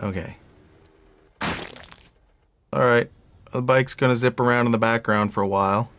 Okay. Alright. The bike's gonna zip around in the background for a while.